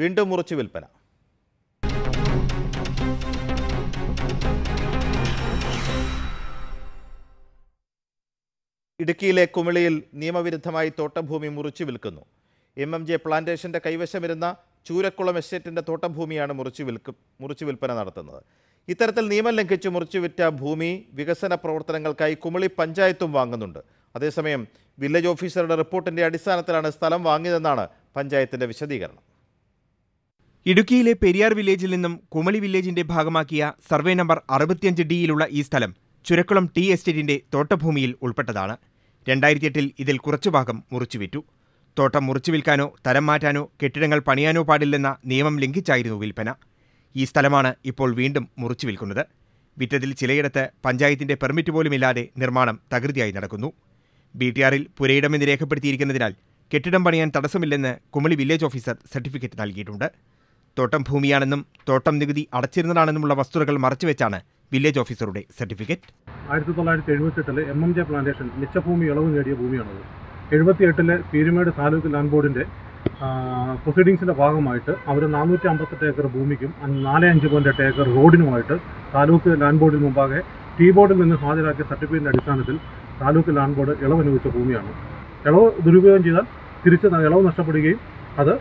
വീണ്ടും മുറിച്ച് വിൽപ്പന ഇടുക്കിയിലെ കുമിളിയിൽ നിയമവിരുദ്ധമായി തോട്ടഭൂമി മുറിച്ചു വിൽക്കുന്നു എം എം ജെ പ്ലാന്റേഷൻ്റെ കൈവശമിരുന്ന ചൂരക്കുളം എസ്റ്റേറ്റിന്റെ തോട്ടഭൂമിയാണ് മുറിച്ചു വിൽക്കും മുറിച്ചു വിൽപ്പന നടത്തുന്നത് ഇത്തരത്തിൽ നിയമം ലംഘിച്ച് മുറിച്ചു വിറ്റ ഭൂമി വികസന പ്രവർത്തനങ്ങൾക്കായി കുമിളി പഞ്ചായത്തും വാങ്ങുന്നുണ്ട് അതേസമയം വില്ലേജ് ഓഫീസറുടെ റിപ്പോർട്ടിന്റെ അടിസ്ഥാനത്തിലാണ് സ്ഥലം വാങ്ങിയതെന്നാണ് പഞ്ചായത്തിന്റെ വിശദീകരണം ഇടുക്കിയിലെ പെരിയാർ വില്ലേജിൽ നിന്നും കുമളി വില്ലേജിന്റെ ഭാഗമാക്കിയ സർവേ നമ്പർ അറുപത്തിയഞ്ച് ഡിയിലുള്ള ഈ സ്ഥലം ചുരക്കുളം ടി എസ്റ്റേറ്റിന്റെ തോട്ടഭൂമിയിൽ ഉൾപ്പെട്ടതാണ് രണ്ടായിരത്തി എട്ടിൽ ഇതിൽ കുറച്ചു ഭാഗം മുറിച്ചുവിറ്റു തോട്ടം മുറിച്ചു വിൽക്കാനോ തരം മാറ്റാനോ കെട്ടിടങ്ങൾ പണിയാനോ പാടില്ലെന്ന നിയമം ലംഘിച്ചായിരുന്നു വിൽപ്പന ഈ സ്ഥലമാണ് ഇപ്പോൾ വീണ്ടും മുറിച്ചു വിൽക്കുന്നത് വിറ്റതിൽ ചിലയിടത്ത് പഞ്ചായത്തിന്റെ പെർമിറ്റ് പോലുമില്ലാതെ നിർമ്മാണം തകൃതിയായി നടക്കുന്നു ബി ടി ആറിൽ പുരയിടമെന്ന് രേഖപ്പെടുത്തിയിരിക്കുന്നതിനാൽ കെട്ടിടം പണിയാൻ തടസ്സമില്ലെന്ന് കുമളി വില്ലേജ് ഓഫീസർ സർട്ടിഫിക്കറ്റ് നൽകിയിട്ടുണ്ട് തോട്ടം ഭൂമിയാണെന്നും തോട്ടം നികുതി അടച്ചിരുന്നതാണെന്നുമുള്ള വസ്തുതകൾ മറച്ചുവെച്ചാണ് വില്ലേജ് ഓഫീസറുടെ സർട്ടിഫിക്കറ്റ് ആയിരത്തി തൊള്ളായിരത്തി എഴുപത്തെട്ടിലെ എം എം ജെ പ്ലാന്റേഷൻ മിച്ചഭൂമി ഇളവ് നേടിയ ഭൂമിയാണത് എട്ടിലെ പീരുമേട് താലൂക്ക് ലാൻഡ് ബോർഡിൻ്റെ പ്രൊസീഡിങ്സിൻ്റെ ഭാഗമായിട്ട് അവർ നാനൂറ്റി അമ്പത്തെട്ട് ഏക്കർ ഭൂമിക്കും നാല് അഞ്ച് പോയിൻറ്റ് എട്ട് ഏക്കർ റോഡിനുമായിട്ട് താലൂക്ക് ലാൻഡ് ബോർഡിന് മുമ്പാകെ ടീ ബോർഡിൽ നിന്ന് ഹാജരാക്കിയ സർട്ടിഫിക്കറ്റിൻ്റെ അടിസ്ഥാനത്തിൽ താലൂക്ക് ലാൻഡ് ബോർഡ് ഇളവ് അനുവദിച്ച ഭൂമിയാണ് ഇളവ് ദുരുപയോഗം ചെയ്താൽ തിരിച്ച് ഇളവ് നഷ്ടപ്പെടുകയും അത്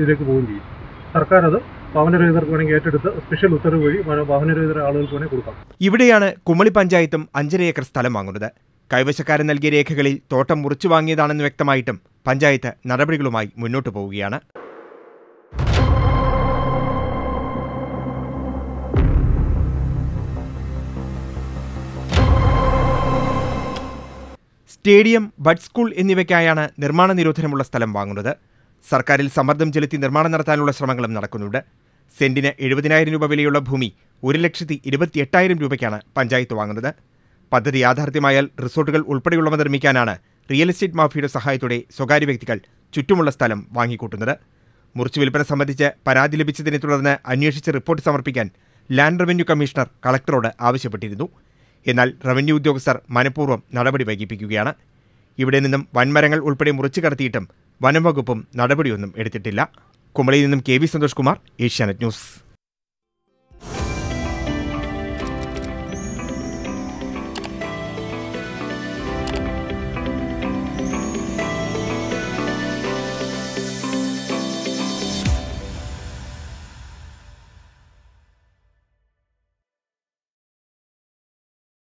ഇതിലേക്ക് പോവുകയും ചെയ്യും സർക്കാർ അത് ഭവനരഹിതർക്ക് വേണമെങ്കിൽ ഏറ്റെടുത്ത് സ്പെഷ്യൽ ഉത്തരവ് വഴി ഭവനരഹിത ആളുകൾക്ക് വേണമെങ്കിൽ കൊടുക്കാം ഇവിടെയാണ് കുമളി പഞ്ചായത്തും അഞ്ചര ഏക്കർ സ്ഥലം വാങ്ങുന്നത് കൈവശക്കാരൻ നൽകിയ രേഖകളിൽ തോട്ടം മുറിച്ചു വാങ്ങിയതാണെന്ന് വ്യക്തമായിട്ടും പഞ്ചായത്ത് നടപടികളുമായി മുന്നോട്ടു പോവുകയാണ് സ്റ്റേഡിയം ബഡ് സ്കൂൾ എന്നിവയ്ക്കായാണ് നിർമ്മാണ നിരോധനമുള്ള സ്ഥലം വാങ്ങുന്നത് സർക്കാരിൽ സമ്മർദ്ദം ചെലുത്തി നിർമ്മാണം നടത്താനുള്ള ശ്രമങ്ങളും നടക്കുന്നുണ്ട് സെന്റിന് എഴുപതിനായിരം രൂപ വിലയുള്ള ഭൂമി ഒരു ലക്ഷത്തി ഇരുപത്തി എട്ടായിരം രൂപയ്ക്കാണ് പഞ്ചായത്ത് വാങ്ങുന്നത് പദ്ധതി യാഥാർത്ഥ്യമായാൽ റിസോർട്ടുകൾ ഉൾപ്പെടെയുള്ളവ നിർമ്മിക്കാനാണ് റിയൽ എസ്റ്റേറ്റ് മാഫിയയുടെ സഹായത്തോടെ സ്വകാര്യ വ്യക്തികൾ ചുറ്റുമുള്ള സ്ഥലം വാങ്ങിക്കൂട്ടുന്നത് മുറിച്ചു വിൽപ്പന സംബന്ധിച്ച് പരാതി ലഭിച്ചതിനെ തുടർന്ന് അന്വേഷിച്ച് റിപ്പോർട്ട് സമർപ്പിക്കാൻ ലാൻഡ് റവന്യൂ കമ്മീഷണർ കളക്ടറോട് ആവശ്യപ്പെട്ടിരുന്നു എന്നാൽ റവന്യൂ ഉദ്യോഗസ്ഥർ മനഃപൂർവ്വം നടപടി വൈകിപ്പിക്കുകയാണ് ഇവിടെ നിന്നും വൻമരങ്ങൾ ഉൾപ്പെടെ മുറിച്ചു കടത്തിയിട്ടും വനംവകുപ്പും നടപടിയൊന്നും എടുത്തിട്ടില്ല കുമളിയിൽ നിന്നും K V Santhosh Kumar Asianet news